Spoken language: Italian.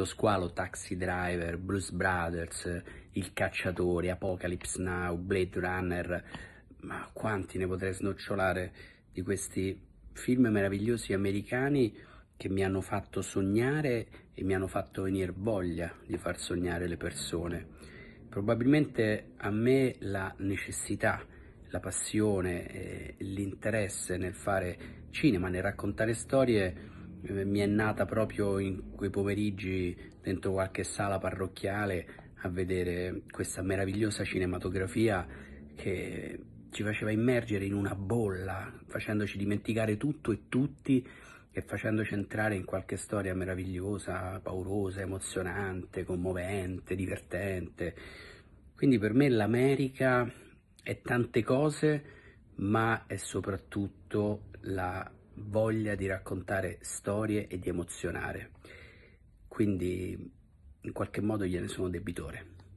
Lo squalo, Taxi Driver, Blues Brothers, Il Cacciatore, Apocalypse Now, Blade Runner, ma quanti ne potrei snocciolare di questi film meravigliosi americani che mi hanno fatto sognare e mi hanno fatto venire voglia di far sognare le persone. Probabilmente a me la necessità, la passione, eh, l'interesse nel fare cinema, nel raccontare storie eh, mi è nata proprio in quei pomeriggi dentro qualche sala parrocchiale a vedere questa meravigliosa cinematografia che ci faceva immergere in una bolla, facendoci dimenticare tutto e tutti e facendoci entrare in qualche storia meravigliosa, paurosa, emozionante, commovente, divertente. Quindi per me l'America è tante cose, ma è soprattutto la voglia di raccontare storie e di emozionare. Quindi in qualche modo gliene sono debitore.